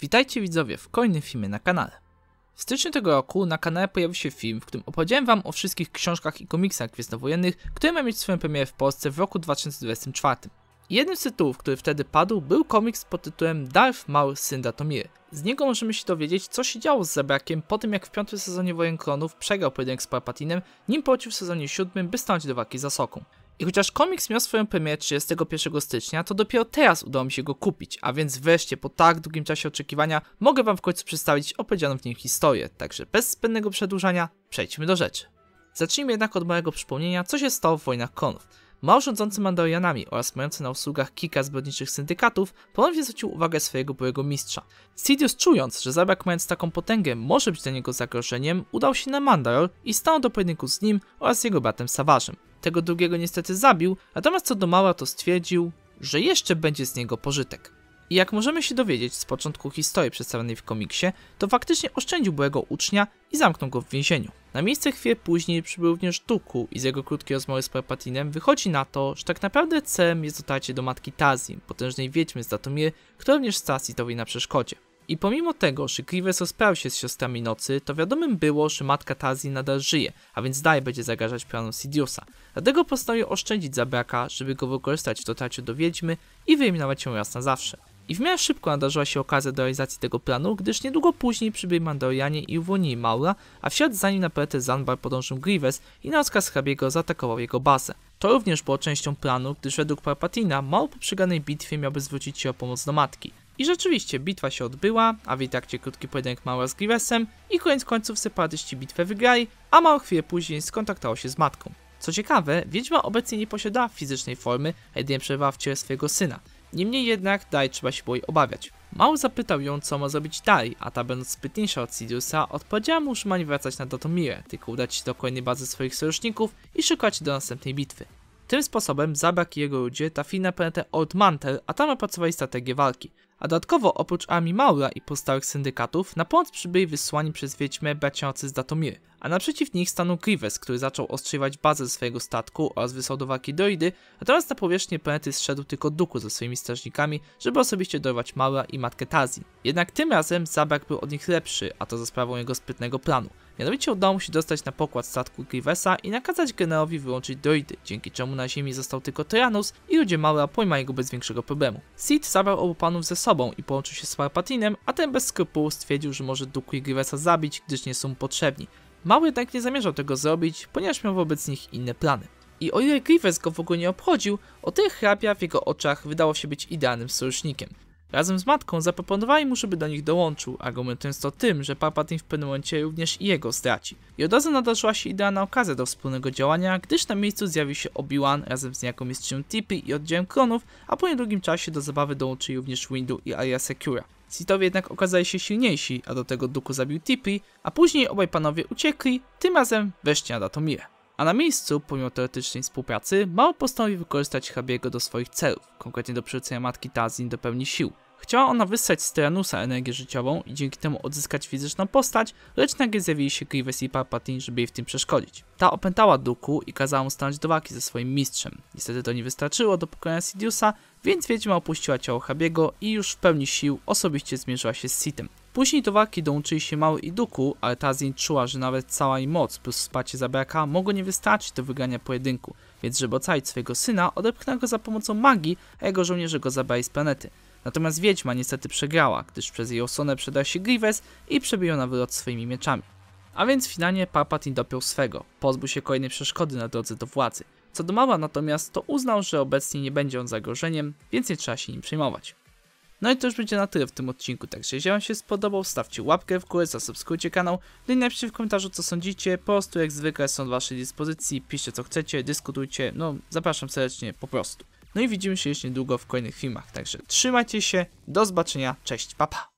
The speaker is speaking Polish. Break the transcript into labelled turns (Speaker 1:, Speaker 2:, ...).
Speaker 1: Witajcie widzowie w kolejnym filmie na kanale. W styczniu tego roku na kanale pojawił się film, w którym opowiedziałem wam o wszystkich książkach i komiksach gwiezdnowojennych, które miały mieć swoją premierę w Polsce w roku 2024. Jednym z tytułów, który wtedy padł, był komiks pod tytułem Darth Maul Syn Datomir. Z niego możemy się dowiedzieć, co się działo z Zebrakiem po tym, jak w piątym sezonie Wojen Klonów przegrał pojedynek z Palpatinem, nim płacił w sezonie siódmym, by stanąć do walki z Asoką. I chociaż komiks miał swoją premię 31 stycznia, to dopiero teraz udało mi się go kupić, a więc wreszcie po tak długim czasie oczekiwania mogę wam w końcu przedstawić opowiedzianą w nim historię, także bez zbędnego przedłużania przejdźmy do rzeczy. Zacznijmy jednak od mojego przypomnienia, co się stało w wojnach konów. Mał rządzący Mandalorianami oraz mający na usługach kilka zbrodniczych syndykatów ponownie zwrócił uwagę swojego byłego mistrza. Sidious czując, że zabrak mając taką potęgę może być dla niego zagrożeniem, udał się na Mandalor i stanął do pojedynku z nim oraz jego bratem Savage'em. Tego drugiego niestety zabił, natomiast co do Mała to stwierdził, że jeszcze będzie z niego pożytek. I jak możemy się dowiedzieć z początku historii przedstawionej w komiksie, to faktycznie oszczędził byłego ucznia i zamknął go w więzieniu. Na miejsce chwilę później przybył również Tuku i z jego krótkiej rozmowy z Palpatinem wychodzi na to, że tak naprawdę celem jest dotarcie do matki Tazim, potężnej wiedźmy z Datomir, która również stała Sitowi na przeszkodzie. I pomimo tego, że Grievous rozprawił się z siostrami nocy, to wiadomym było, że matka Tazji nadal żyje, a więc dalej będzie zagrażać planom Sidiousa. Dlatego postanowił oszczędzić zabraka, żeby go wykorzystać w dotarciu do wiedźmy i wyeliminować ją raz na zawsze. I w miarę szybko nadarzyła się okazja do realizacji tego planu, gdyż niedługo później przybyli Mandalorianie i uwolnili Maula, a w ślad za nim na planetę Zanbar podążył Grievous i na rozkaz hrabiego zaatakował jego bazę. To również było częścią planu, gdyż według Palpatina Maul po przegranej bitwie miałby zwrócić się o pomoc do matki. I rzeczywiście, bitwa się odbyła, a w jej trakcie krótki pojedynek Mała z Grievousem i koniec końców separatyści bitwę wygrali, a Mała chwilę później skontaktował się z matką. Co ciekawe, Wiedźma obecnie nie posiadała fizycznej formy, a jedynie przebywała w ciele swojego syna. Niemniej jednak dalej trzeba się było jej obawiać. Mał zapytał ją, co ma zrobić dalej, a ta będąc spytniejsza od Sidiousa, odpowiedziała mu, że ma nie wracać na Dotomirę, tylko udać się do kolejnej bazy swoich sojuszników i szukać do następnej bitwy. Tym sposobem Zabak i jego ludzie trafili na planetę Old Mantel, a tam opracowali strategię walki. A dodatkowo oprócz armii Maura i pozostałych syndykatów na pomoc przybyli wysłani przez Wiedźmę braciacy z Datomir, a naprzeciw nich stanął Grievous, który zaczął ostrzywać bazę swojego statku oraz wysłał do walki droidy, natomiast na powierzchnię planety zszedł tylko Duku ze swoimi strażnikami, żeby osobiście dorwać Maura i matkę Tazin. Jednak tym razem Zabrak był od nich lepszy, a to za sprawą jego sprytnego planu. Mianowicie udało mu się dostać na pokład statku Grievesa i nakazać generałowi wyłączyć droidy, dzięki czemu na ziemi został tylko Tyranus i ludzie Maura pojmali go bez większego problemu. Sid zabrał obu panów ze sobą sobą i połączył się z Palpatinem, a ten bez skrupułów stwierdził, że może Dooku i Gryvesa zabić, gdyż nie są potrzebni. Mały jednak nie zamierzał tego zrobić, ponieważ miał wobec nich inne plany. I o ile Grievous go w ogóle nie obchodził, o tyle hrabia w jego oczach wydało się być idealnym sojusznikiem. Razem z matką zaproponowali mu, żeby do nich dołączył, argumentując to tym, że Palpatine w pewnym momencie również i jego straci. I od razu nadarzyła się idealna okazja do wspólnego działania, gdyż na miejscu zjawił się Obi-Wan razem z niejaką mistrzynią Tipi i oddziałem klonów, a po niedługim czasie do zabawy dołączyli również Windu i Aria Secura. Sithowie jednak okazali się silniejsi, a do tego Duku zabił Tipi, a później obaj panowie uciekli, tym razem wreszcie na Datomirę. A na miejscu, pomimo teoretycznej współpracy, Mao postanowił wykorzystać Hrabiego do swoich celów, konkretnie do przywrócenia matki Tazin do pełni sił. Chciała ona wysłać z Tyranusa energię życiową i dzięki temu odzyskać fizyczną postać, lecz nagle zjawili się Grievous i Palpatine, żeby jej w tym przeszkodzić. Ta opętała Duku i kazała mu stanąć do walki ze swoim mistrzem. Niestety to nie wystarczyło do pokonania Sidiousa, więc Wiedźma opuściła ciało Habiego i już w pełni sił osobiście zmierzyła się z Sithem. Później do walki dołączyli się Mały i Duku, ale Tazin czuła, że nawet cała jej moc plus wsparcie zabraka mogło nie wystarczyć do wygrania pojedynku, więc żeby ocalić swojego syna, odepchnęła go za pomocą magii, a jego żołnierze go zabrali z planety. Natomiast Wiedźma niestety przegrała, gdyż przez jej osłonę przedał się Grievous i przebił na wylot swoimi mieczami. A więc finalnie Palpatine dopiął swego, pozbył się kolejnej przeszkody na drodze do władzy. Co do Mała natomiast to uznał, że obecnie nie będzie on zagrożeniem, więc nie trzeba się nim przejmować. No i to już będzie na tyle w tym odcinku, także jeśli wam się spodobał, stawcie łapkę w górę, zasubskrybujcie kanał, no i napiszcie w komentarzu co sądzicie, po prostu jak zwykle są do waszej dyspozycji, piszcie co chcecie, dyskutujcie, no zapraszam serdecznie, po prostu. No i widzimy się jeszcze niedługo w kolejnych filmach, także trzymajcie się, do zobaczenia, cześć, papa. Pa.